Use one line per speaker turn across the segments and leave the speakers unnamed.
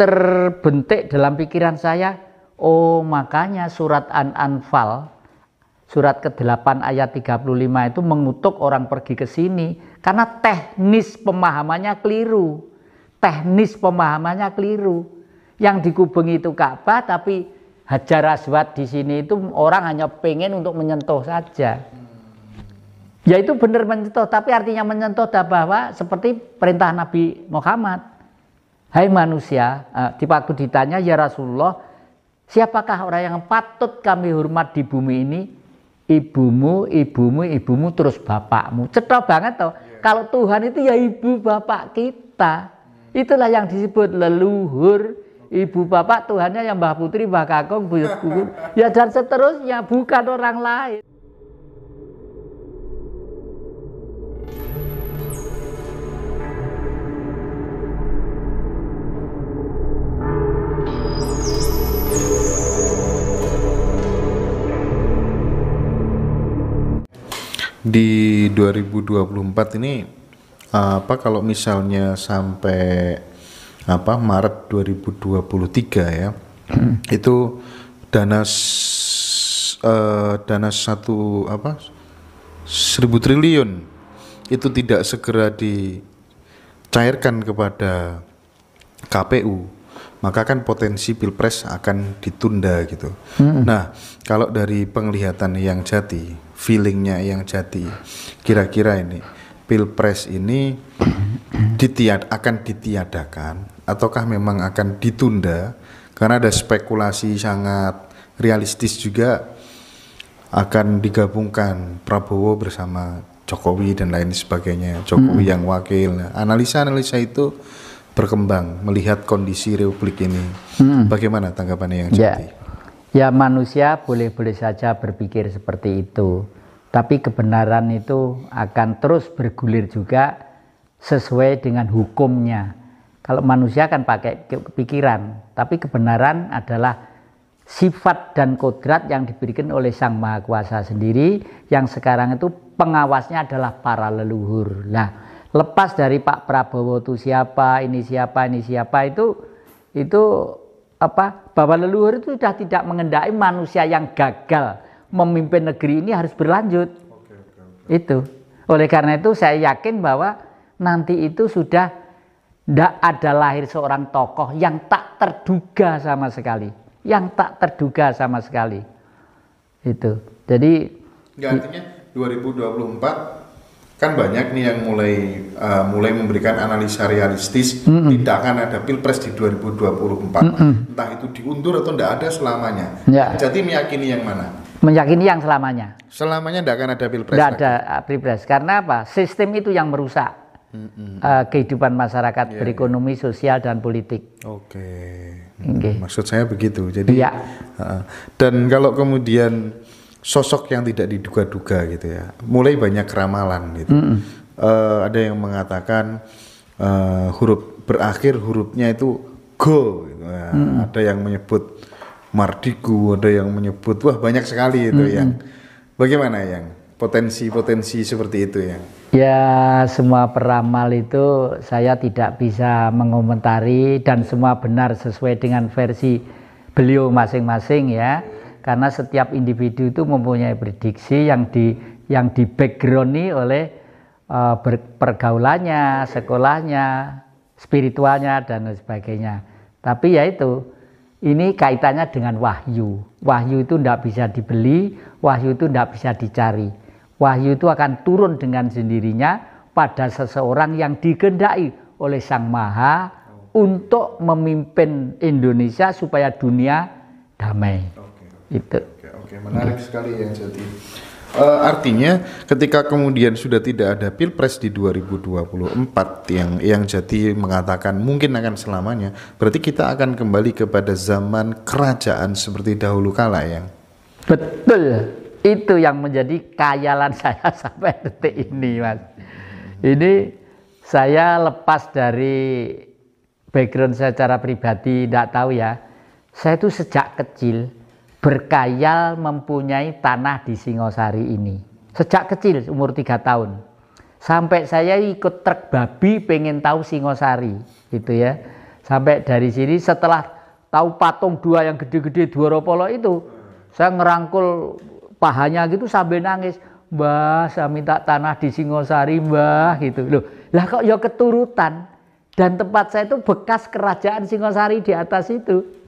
terbentik dalam pikiran saya, oh makanya surat An-Anfal surat ke-8 ayat 35 itu mengutuk orang pergi ke sini karena teknis pemahamannya keliru. Teknis pemahamannya keliru. Yang dikubengi itu Ka'bah tapi Hajar Aswad di sini itu orang hanya pengen untuk menyentuh saja. Ya itu benar menyentuh tapi artinya menyentuh bahwa seperti perintah Nabi Muhammad Hai manusia, tiba eh, aku ditanya ya Rasulullah, siapakah orang yang patut kami hormat di bumi ini? Ibumu, ibumu, ibumu, terus bapakmu. Cetok banget toh. Yeah. Kalau Tuhan itu ya ibu bapak kita. Hmm. Itulah yang disebut leluhur. Ibu bapak Tuhannya yang Mbah Putri, Mbah Kakung, Bu Ya dan seterusnya, bukan orang lain.
di 2024 ini apa kalau misalnya sampai apa Maret 2023 ya hmm. itu dana uh, dana satu apa seribu triliun itu tidak segera dicairkan kepada KPU maka kan potensi pilpres akan ditunda gitu. Mm -hmm. Nah, kalau dari penglihatan yang jati, feelingnya yang jati, kira-kira ini pilpres ini ditiad akan ditiadakan ataukah memang akan ditunda karena ada spekulasi sangat realistis juga akan digabungkan Prabowo bersama Jokowi dan lain sebagainya, Jokowi hmm. yang wakil. Nah, analisa-analisa itu berkembang melihat kondisi Republik ini. Hmm. Bagaimana tanggapannya yang jadi?
Ya. ya manusia boleh-boleh saja berpikir seperti itu. Tapi kebenaran itu akan terus bergulir juga sesuai dengan hukumnya. Kalau manusia kan pakai pikiran, tapi kebenaran adalah sifat dan kodrat yang diberikan oleh Sang Maha Kuasa sendiri yang sekarang itu pengawasnya adalah para leluhur. Nah, lepas dari Pak Prabowo itu siapa, ini siapa, ini siapa itu itu apa bahwa leluhur itu sudah tidak mengendaki manusia yang gagal memimpin negeri ini harus berlanjut. Oke, oke, oke. Itu. Oleh karena itu saya yakin bahwa nanti itu sudah tidak ada lahir seorang tokoh yang tak terduga sama sekali, yang tak terduga sama sekali. Itu. Jadi. artinya
2024 kan banyak nih yang mulai uh, mulai memberikan analisa realistis mm -hmm. tidak akan ada pilpres di 2024 mm -hmm. entah itu diundur atau tidak ada selamanya ya. jadi meyakini yang mana
meyakini yang selamanya
selamanya tidak akan ada pilpres tidak ada
eh, pilpres karena apa sistem itu yang merusak mm -hmm. uh, kehidupan masyarakat yeah, ya. berekonomi sosial dan politik oke okay.
okay. maksud saya begitu jadi ya. uh, dan kalau kemudian sosok yang tidak diduga-duga gitu ya. Mulai banyak ramalan gitu. Mm -hmm. uh, ada yang mengatakan uh, huruf berakhir hurufnya itu go. Gitu. Nah, mm -hmm. Ada yang menyebut mardiku, ada yang menyebut wah banyak sekali itu mm -hmm. yang. Bagaimana yang potensi-potensi seperti itu ya?
Ya semua peramal itu saya tidak bisa mengomentari dan semua benar sesuai dengan versi beliau masing-masing ya karena setiap individu itu mempunyai prediksi yang di yang di backgroundi oleh uh, pergaulannya, sekolahnya, spiritualnya dan sebagainya. Tapi ya itu ini kaitannya dengan wahyu. Wahyu itu tidak bisa dibeli, wahyu itu tidak bisa dicari. Wahyu itu akan turun dengan sendirinya pada seseorang yang digendai oleh Sang Maha oh. untuk memimpin Indonesia supaya dunia damai itu.
Oke, oke. menarik ya. sekali ya jadi. Uh, eh, artinya ketika kemudian sudah tidak ada pilpres di 2024 yang yang jadi mengatakan mungkin akan selamanya, berarti kita akan kembali kepada zaman kerajaan seperti dahulu kala yang.
Betul, itu yang menjadi kayalan saya sampai detik ini, mas. Ini saya lepas dari background secara pribadi, tidak tahu ya. Saya itu sejak kecil berkayal mempunyai tanah di Singosari ini. Sejak kecil umur tiga tahun. Sampai saya ikut truk babi pengen tahu Singosari gitu ya. Sampai dari sini setelah tahu patung dua yang gede-gede dua ropolo itu saya ngerangkul pahanya gitu sambil nangis. Mbah, saya minta tanah di Singosari, Mbah gitu. Loh, lah kok ya keturutan dan tempat saya itu bekas kerajaan Singosari di atas itu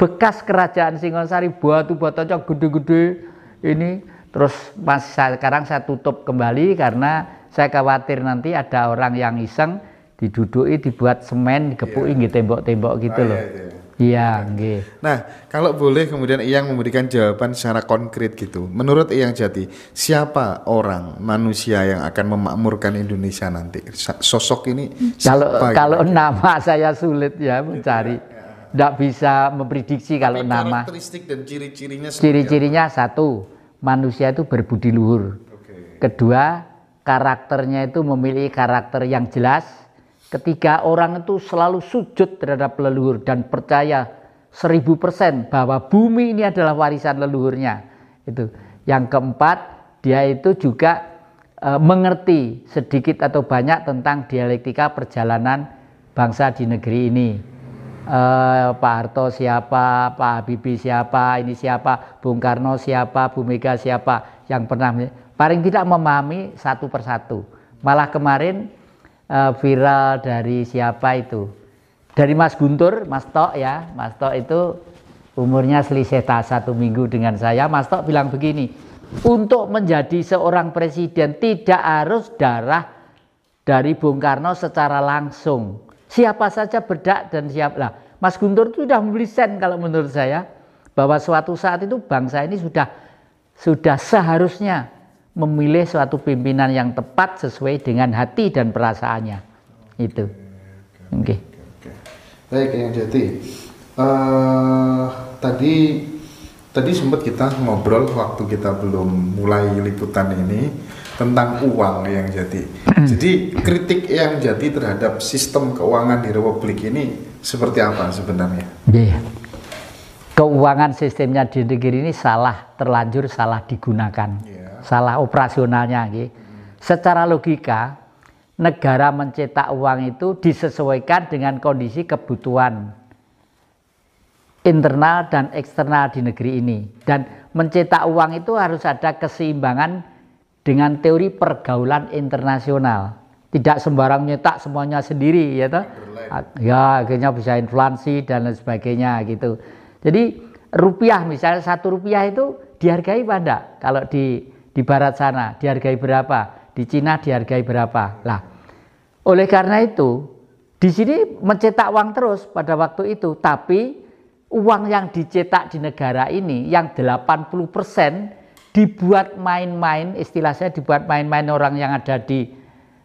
bekas kerajaan Singosari buat tuh buat cocok gede-gede ini terus saya, sekarang saya tutup kembali karena saya khawatir nanti ada orang yang iseng diduduki dibuat semen dikepuki iya. yeah. tembok-tembok gitu oh, loh. Iya, yeah, iya. iya, yeah.
Nah, kalau boleh kemudian yang memberikan jawaban secara konkret gitu. Menurut yang Jati, siapa orang manusia yang akan memakmurkan Indonesia nanti? Sosok ini Kalau gitu? kalau
nama saya sulit ya mencari tidak bisa memprediksi kalau Tapi nama
karakteristik dan ciri-cirinya ciri-cirinya
satu manusia itu berbudi luhur okay. kedua karakternya itu memiliki karakter yang jelas ketiga orang itu selalu sujud terhadap leluhur dan percaya seribu persen bahwa bumi ini adalah warisan leluhurnya itu yang keempat dia itu juga e, mengerti sedikit atau banyak tentang dialektika perjalanan bangsa di negeri ini uh, Pak Harto siapa, Pak Habibie siapa, ini siapa, Bung Karno siapa, Bu Mega siapa yang pernah paling tidak memahami satu persatu. Malah kemarin uh, viral dari siapa itu? Dari Mas Guntur, Mas Tok ya, Mas Tok itu umurnya selisih tak satu minggu dengan saya. Mas Tok bilang begini, untuk menjadi seorang presiden tidak harus darah dari Bung Karno secara langsung siapa saja berdak dan siap lah Mas Guntur itu sudah membeli sen kalau menurut saya bahwa suatu saat itu bangsa ini sudah sudah seharusnya memilih suatu pimpinan yang tepat sesuai dengan hati dan perasaannya itu oke okay.
baik yang jadi uh, eh, tadi tadi sempat kita ngobrol waktu kita belum mulai liputan ini tentang uang yang jadi. Hmm. Jadi kritik yang jadi terhadap sistem keuangan di Republik ini seperti apa sebenarnya?
Yeah. Keuangan sistemnya di negeri ini salah, terlanjur salah digunakan, yeah. salah operasionalnya. Gitu. Secara logika, negara mencetak uang itu disesuaikan dengan kondisi kebutuhan internal dan eksternal di negeri ini. Dan mencetak uang itu harus ada keseimbangan dengan teori pergaulan internasional. Tidak sembarang nyetak semuanya sendiri ya toh. Ya akhirnya bisa inflasi dan lain sebagainya gitu. Jadi rupiah misalnya satu rupiah itu dihargai pada kalau di di barat sana dihargai berapa di Cina dihargai berapa lah oleh karena itu di sini mencetak uang terus pada waktu itu tapi uang yang dicetak di negara ini yang 80 persen dibuat main-main, istilah saya dibuat main-main orang yang ada di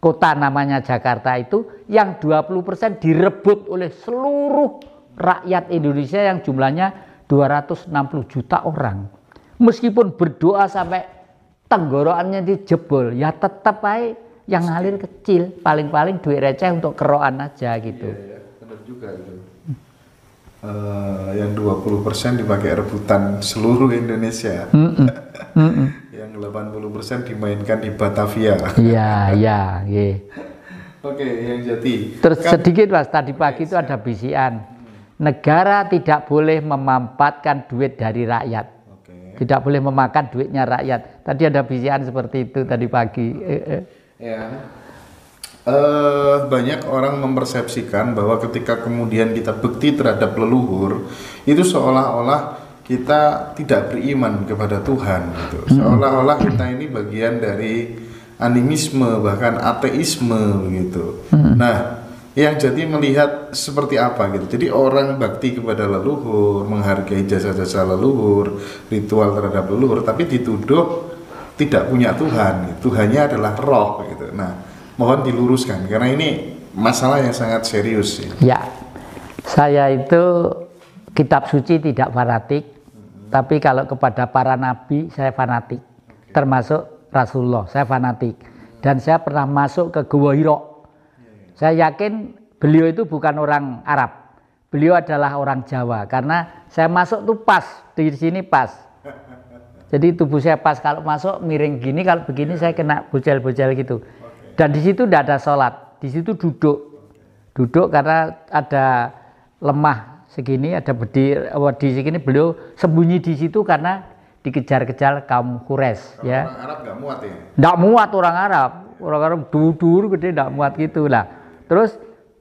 kota namanya Jakarta itu yang 20% direbut oleh seluruh rakyat Indonesia yang jumlahnya 260 juta orang. Meskipun berdoa sampai tenggorokannya dijebol, ya tetap baik yang ngalir kecil, paling-paling duit receh untuk keroan aja gitu. Iya, iya. benar
juga itu uh, yang 20% dipakai rebutan seluruh Indonesia.
Mm -mm. Mm -mm.
yang 80% dimainkan di Batavia. Iya,
iya, iya, Oke,
yang jadi.
Terus kan, sedikit Mas, tadi pagi itu ada bisian. Negara tidak boleh memampatkan duit dari rakyat. Okay. Tidak boleh memakan duitnya rakyat. Tadi ada bisian seperti itu tadi pagi. Eh, eh.
Ya. Uh, banyak orang mempersepsikan bahwa ketika kemudian kita bekti terhadap leluhur itu seolah-olah kita tidak beriman kepada Tuhan gitu. Hmm. Seolah-olah kita ini bagian dari animisme bahkan ateisme gitu. Hmm. Nah, yang jadi melihat seperti apa gitu. Jadi orang bakti kepada leluhur, menghargai jasa-jasa leluhur, ritual terhadap leluhur tapi dituduh tidak punya Tuhan. Gitu. Tuhannya adalah roh gitu. Nah, mohon diluruskan karena ini masalah yang sangat serius ya.
ya saya itu kitab suci tidak fanatik hmm. tapi kalau kepada para nabi saya fanatik okay. termasuk Rasulullah saya fanatik dan saya pernah masuk ke Gua Hiro yeah, yeah. saya yakin beliau itu bukan orang Arab beliau adalah orang Jawa karena saya masuk tuh pas di sini pas jadi tubuh saya pas kalau masuk miring gini, kalau begini saya kena bocel bocel gitu. Dan di situ tidak ada sholat, di situ duduk, duduk karena ada lemah segini, ada bedi, di segini beliau sembunyi di situ karena dikejar-kejar kaum orang ya. Orang
Arab nggak muat ya?
Nggak muat orang Arab, orang Arab dudur gede nggak muat gitu Terus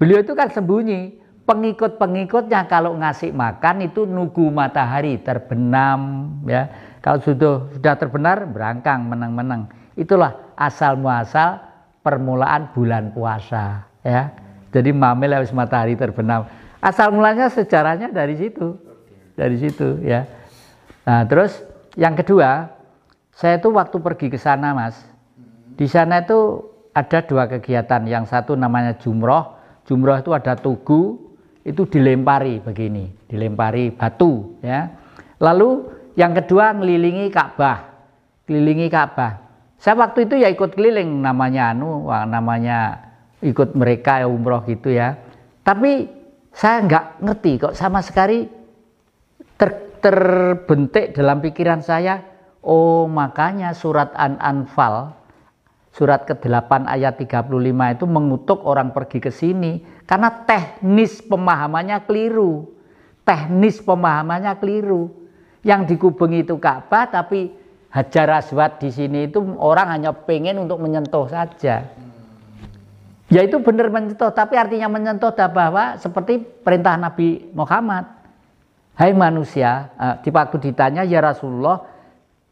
beliau itu kan sembunyi, pengikut-pengikutnya kalau ngasih makan itu nunggu matahari terbenam ya. Kalau sudah sudah terbenar berangkang menang-menang. Itulah asal muasal permulaan bulan puasa ya. Jadi mamil lewis matahari terbenam. Asal mulanya sejarahnya dari situ. Dari situ ya. Nah, terus yang kedua, saya itu waktu pergi ke sana, Mas. Di sana itu ada dua kegiatan. Yang satu namanya jumroh. Jumroh itu ada tugu, itu dilempari begini, dilempari batu ya. Lalu yang kedua ngelilingi Ka'bah. Kelilingi Ka'bah. Saya waktu itu ya ikut keliling namanya anu, namanya ikut mereka ya umroh gitu ya. Tapi saya nggak ngerti kok sama sekali ter, terbentik dalam pikiran saya. Oh makanya surat An-Anfal surat ke-8 ayat 35 itu mengutuk orang pergi ke sini karena teknis pemahamannya keliru. Teknis pemahamannya keliru. Yang dikubengi itu Ka'bah tapi Hajar Aswad di sini itu orang hanya pengen untuk menyentuh saja. Ya itu benar menyentuh, tapi artinya menyentuh bahwa seperti perintah Nabi Muhammad. Hai manusia, eh, di waktu ditanya ya Rasulullah,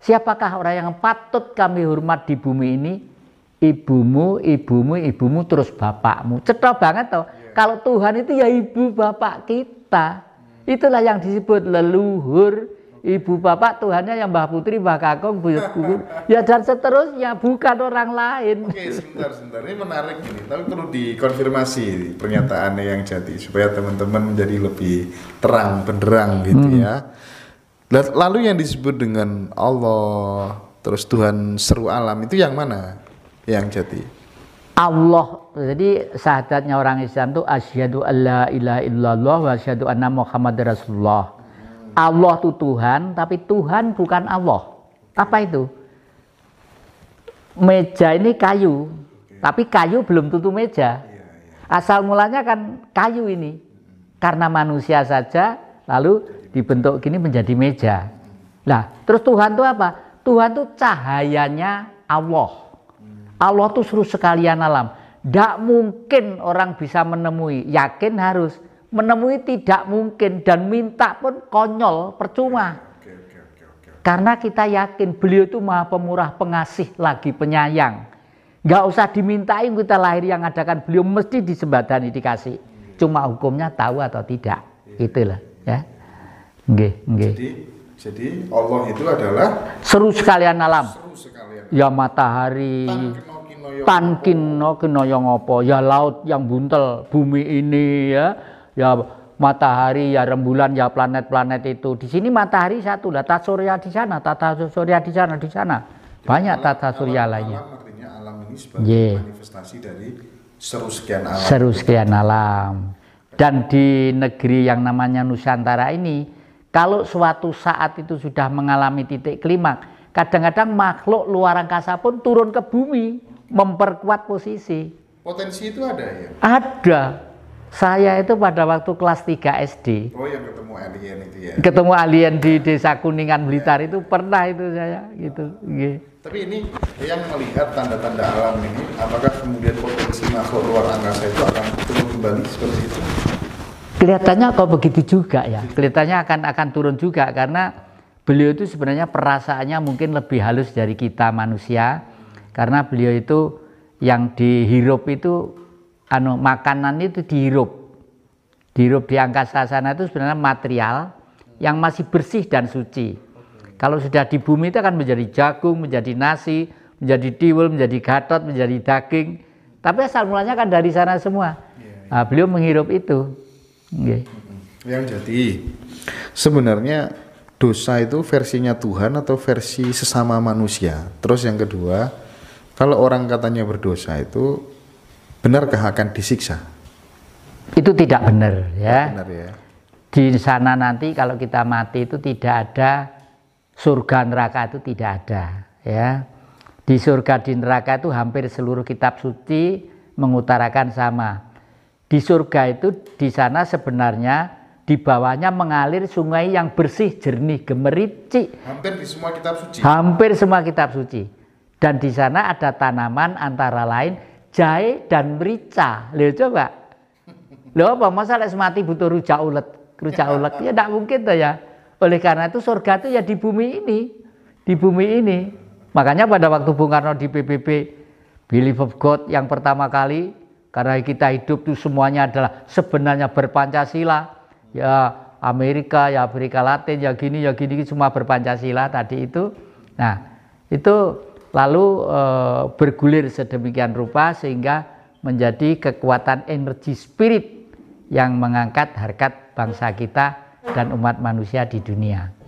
siapakah orang yang patut kami hormat di bumi ini? Ibumu, ibumu, ibumu, terus bapakmu. Cetok banget toh. Iya. Kalau Tuhan itu ya ibu bapak kita. Hmm. Itulah yang disebut leluhur ibu bapak Tuhannya yang Mbah Putri, Mbah Kakong Bu Gugur. ya dan seterusnya, bukan orang lain. Oke,
sebentar, sebentar. Ini menarik ini, tapi perlu dikonfirmasi pernyataannya yang jadi supaya teman-teman menjadi lebih terang benderang gitu hmm. ya. Lalu yang disebut dengan Allah, terus Tuhan seru alam itu yang mana yang jadi?
Allah. Jadi syahadatnya orang Islam itu asyhadu alla ilaha illallah wa asyhadu anna Muhammad rasulullah. Allah itu Tuhan, tapi Tuhan bukan Allah. Apa itu? Meja ini kayu, tapi kayu belum tentu meja. Iya, iya. Asal mulanya kan kayu ini. Karena manusia saja lalu dibentuk gini menjadi meja. Nah, terus Tuhan itu apa? Tuhan itu cahayanya Allah. Hmm. Allah itu suruh sekalian alam. Tidak mungkin orang bisa menemui, yakin harus menemui tidak mungkin dan minta pun konyol percuma karena kita yakin beliau itu maha pemurah pengasih lagi penyayang nggak usah dimintai kita lahir yang adakan beliau mesti disembadani dikasih iya. cuma hukumnya tahu atau tidak iya. itulah ya nggih nggih jadi jadi
Allah itu adalah
seru sekalian alam seru sekalian ya matahari tan kino kino yang apa ya laut yang buntel bumi ini ya ya matahari, ya rembulan, ya planet-planet itu. Di sini matahari satu, lah tata surya di sana, tata surya di sana, di sana. Banyak alam, tata surya alam, lainnya. Alam, artinya alam ini sebagai yeah.
manifestasi dari seru sekian alam. Seru
sekian alam. Dan di negeri yang namanya Nusantara ini, kalau suatu saat itu sudah mengalami titik klimak, kadang-kadang makhluk luar angkasa pun turun ke bumi memperkuat posisi.
Potensi itu ada ya?
Ada saya itu pada waktu kelas 3 SD. Oh,
yang ketemu alien itu ya. Ketemu
alien di Desa Kuningan Blitar ya. itu pernah itu saya gitu. Ya.
Tapi ini yang melihat tanda-tanda alam ini, apakah kemudian potensi makhluk luar angkasa itu akan turun kembali seperti itu?
Kelihatannya kok begitu juga ya. Kelihatannya akan akan turun juga karena beliau itu sebenarnya perasaannya mungkin lebih halus dari kita manusia karena beliau itu yang dihirup itu anu makanan itu dihirup. Dihirup di angkasa sana itu sebenarnya material yang masih bersih dan suci. Kalau sudah di bumi itu akan menjadi jagung, menjadi nasi, menjadi tiwul, menjadi gatot, menjadi daging. Tapi asal mulanya kan dari sana semua. Iya, iya. Nah, beliau menghirup itu. Okay.
Yang jadi sebenarnya dosa itu versinya Tuhan atau versi sesama manusia. Terus yang kedua, kalau orang katanya berdosa itu benarkah akan disiksa? Itu tidak benar ya.
Benar ya. Di sana nanti kalau kita mati itu tidak ada surga neraka itu tidak ada ya. Di surga di neraka itu hampir seluruh kitab suci mengutarakan sama. Di surga itu di sana sebenarnya di bawahnya mengalir sungai yang bersih, jernih, gemericik.
Hampir di semua kitab
suci. Hampir semua kitab suci. Dan di sana ada tanaman antara lain jahe dan merica. Lihat coba. lo apa masa lek semati butuh rujak ulet? Rujak ulet ya tidak mungkin tuh ya. Oleh karena itu surga itu ya di bumi ini. Di bumi ini. Makanya pada waktu Bung Karno di PBB Belief of God yang pertama kali karena kita hidup itu semuanya adalah sebenarnya berpancasila. Ya Amerika, ya Afrika Latin, ya gini, ya gini semua berpancasila tadi itu. Nah, itu lalu e, bergulir sedemikian rupa sehingga menjadi kekuatan energi spirit yang mengangkat harkat bangsa kita dan umat manusia di dunia.